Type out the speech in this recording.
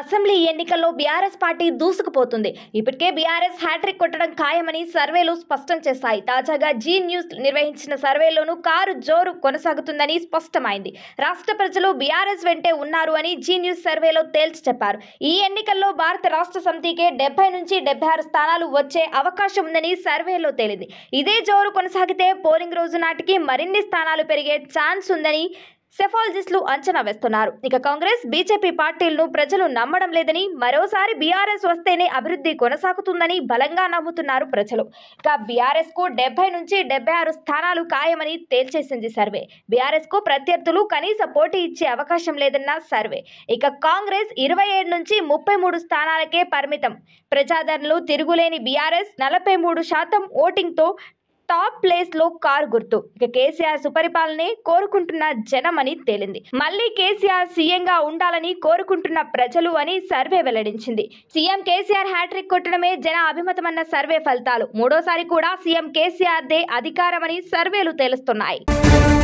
assembly ఎన్నికల్లో BRS party దూసుకుపోతుంది ఇప్పటికే BRS hat trick కొట్టడం ఖాయమని సర్వేలు స్పష్టం చేశాయి తాజాగా జీ న్యూస్ నిర్వహించిన సర్వేలోనూ కారు జోరు కొనసాగుతుందని స్పష్టమైంది రాష్ట్ర ప్రజలు బీఆర్ఎస్ వెంటే ఉన్నారు అని జీ న్యూస్ సర్వేలో తేల్చి చెప్పారు ఈ ఎన్నికల్లో భారత రాష్ట్ర సమితికే డెబ్బై నుంచి డెబ్బై ఆరు స్థానాలు వచ్చే అవకాశం ఉందని సర్వేలో తేలింది ఇదే జోరు కొనసాగితే పోలింగ్ రోజు నాటికి మరిన్ని స్థానాలు పెరిగే ఛాన్స్ ఉందని సెఫాలజిస్టులు అంచనా వేస్తున్నారు ఇక కాంగ్రెస్ బీజేపీ పార్టీలను ప్రజలు నమ్మడం లేదని మరోసారి బీఆర్ఎస్ వస్తేనే అభివృద్ధి కొనసాగుతుందని బలంగా నమ్ముతున్నారు ప్రజలు ఇక బీఆర్ఎస్ కు డెబ్బై నుంచి డెబ్బై ఆరు స్థానాలు ఖాయమని తేల్చేసింది సర్వే బీఆర్ఎస్ కు ప్రత్యర్థులు కనీస పోటీ ఇచ్చే అవకాశం లేదన్న సర్వే ఇక కాంగ్రెస్ ఇరవై ఏడు నుంచి ముప్పై మూడు స్థానాలకే పరిమితం ప్రజాదరణలు తిరుగులేని బీఆర్ఎస్ నలభై మూడు శాతం ఓటింగ్తో టాప్ ప్లేస్ లో కారు గుర్తు ఇక కేసీఆర్ సుపరిపాలనే కోరుకుంటున్న జనమని తేలింది మళ్ళీ కేసీఆర్ సీఎంగా ఉండాలని కోరుకుంటున్న ప్రజలు అని సర్వే వెల్లడించింది సీఎం కేసీఆర్ హ్యాట్రిక్ కొట్టడమే జన అభిమతమన్న సర్వే ఫలితాలు మూడోసారి కూడా సీఎం కేసీఆర్ దే అధికారమని సర్వేలు తెలుస్తున్నాయి